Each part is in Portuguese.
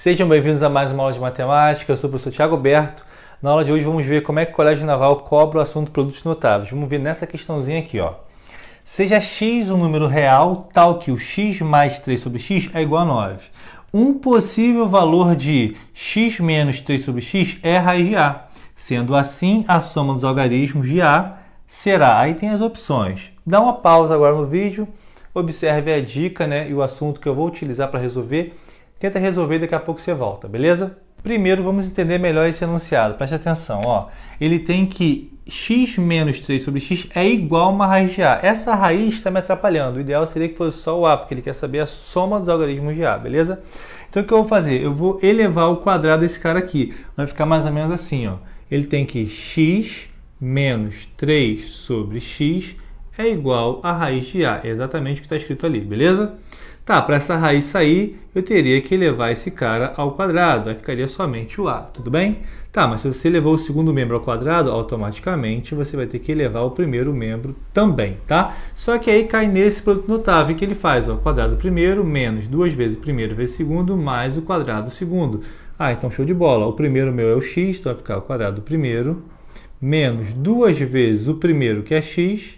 Sejam bem-vindos a mais uma aula de matemática. Eu sou o professor Tiago Berto. Na aula de hoje vamos ver como é que o Colégio Naval cobra o assunto produtos notáveis. Vamos ver nessa questãozinha aqui, ó. Seja x um número real tal que o x mais 3 sobre x é igual a 9. Um possível valor de x menos 3 sobre x é raiz de a. Sendo assim, a soma dos algarismos de a será. Aí tem as opções. Dá uma pausa agora no vídeo, observe a dica né, e o assunto que eu vou utilizar para resolver Tenta resolver daqui a pouco você volta, beleza? Primeiro vamos entender melhor esse enunciado. Preste atenção, ó. Ele tem que x menos 3 sobre x é igual a uma raiz de a. Essa raiz está me atrapalhando. O ideal seria que fosse só o a, porque ele quer saber a soma dos algarismos de a, beleza? Então o que eu vou fazer? Eu vou elevar o quadrado desse cara aqui. Vai ficar mais ou menos assim, ó. Ele tem que x menos 3 sobre x é igual à raiz de A. É exatamente o que está escrito ali, beleza? Tá, para essa raiz sair, eu teria que levar esse cara ao quadrado, aí ficaria somente o A, tudo bem? Tá, mas se você levou o segundo membro ao quadrado, automaticamente você vai ter que levar o primeiro membro também, tá? Só que aí cai nesse produto notável que ele faz, ó, quadrado primeiro menos duas vezes o primeiro vezes o segundo mais o quadrado segundo. Ah, então show de bola, o primeiro meu é o x, então vai ficar o quadrado primeiro menos duas vezes o primeiro que é x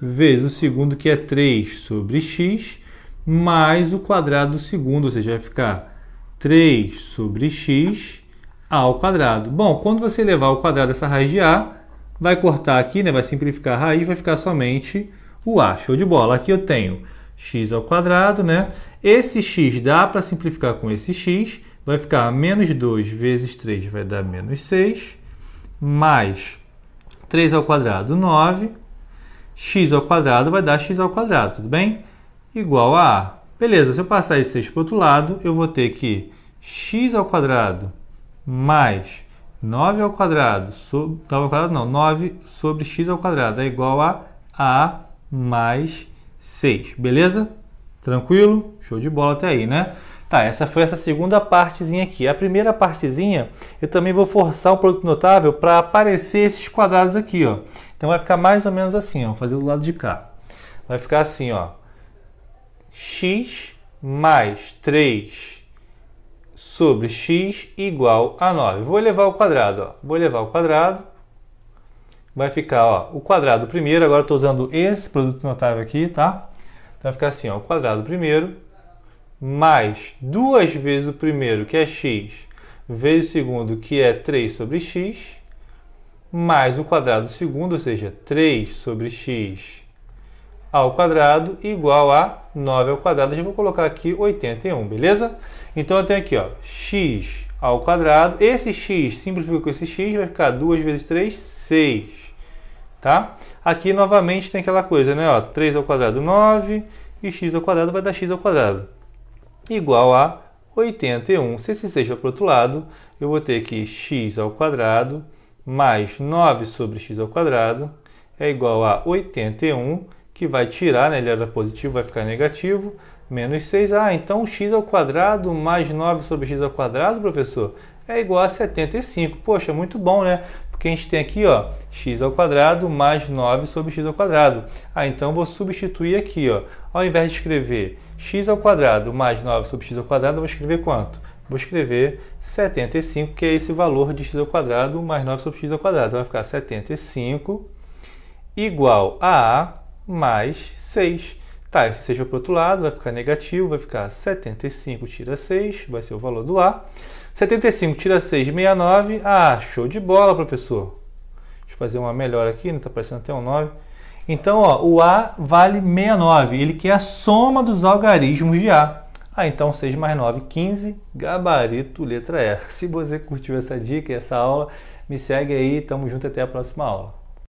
vezes o segundo, que é 3 sobre x, mais o quadrado do segundo, ou seja, vai ficar 3 sobre x ao quadrado. Bom, quando você levar ao quadrado essa raiz de a, vai cortar aqui, né, vai simplificar a raiz, vai ficar somente o a. Show de bola. Aqui eu tenho x ao quadrado, né? Esse x dá para simplificar com esse x, vai ficar menos 2 vezes 3 vai dar menos 6, mais 3 ao quadrado, 9, x ao quadrado vai dar x ao quadrado, tudo bem? Igual a a. Beleza, se eu passar esse 6 para o outro lado, eu vou ter que x ao quadrado mais 9 ao quadrado, sobre, 9 ao quadrado não, 9 sobre x ao quadrado é igual a a mais 6, beleza? Tranquilo? Show de bola até aí, né? Tá, essa foi essa segunda partezinha aqui. A primeira partezinha, eu também vou forçar o produto notável para aparecer esses quadrados aqui, ó. Então vai ficar mais ou menos assim, ó. Vou fazer do lado de cá. Vai ficar assim, ó. x mais 3 sobre x igual a 9. Vou elevar o quadrado, ó. Vou elevar o quadrado. Vai ficar, ó, o quadrado primeiro. Agora estou usando esse produto notável aqui, tá? Então vai ficar assim, ó. O quadrado primeiro mais duas vezes o primeiro, que é x, vezes o segundo, que é 3 sobre x, mais o quadrado do segundo, ou seja, 3 sobre x ao quadrado igual a 9 ao quadrado. Já vou colocar aqui 81, beleza? Então eu tenho aqui, ó, x ao quadrado. Esse x simplifica com esse x, vai ficar 2 vezes 3, 6. Tá? Aqui novamente tem aquela coisa, né? Ó, 3 ao quadrado, 9. E x ao quadrado vai dar x ao quadrado igual a 81. Se esse 6 for para o outro lado, eu vou ter que x ao quadrado mais 9 sobre x ao quadrado é igual a 81, que vai tirar, né, ele era positivo, vai ficar negativo, menos 6. Ah, então x ao quadrado mais 9 sobre x ao quadrado, professor, é igual a 75. Poxa, muito bom, né? Porque a gente tem aqui, ó, x ao quadrado mais 9 sobre x ao quadrado. Ah, então vou substituir aqui, ó. Ao invés de escrever x ao quadrado mais 9 sobre x ao quadrado, eu vou escrever quanto? Vou escrever 75, que é esse valor de x ao quadrado mais 9 sobre x ao quadrado. vai ficar 75 igual a a mais 6. Tá, esse seja para o outro lado, vai ficar negativo, vai ficar 75 tira 6, vai ser o valor do A. 75 tira 6, 69. Ah, show de bola, professor. Deixa eu fazer uma melhor aqui, não está parecendo até um 9. Então, ó, o A vale 69. Ele quer é a soma dos algarismos de A. Ah, então 6 mais 9, 15, gabarito, letra E. Se você curtiu essa dica, e essa aula, me segue aí, tamo junto até a próxima aula.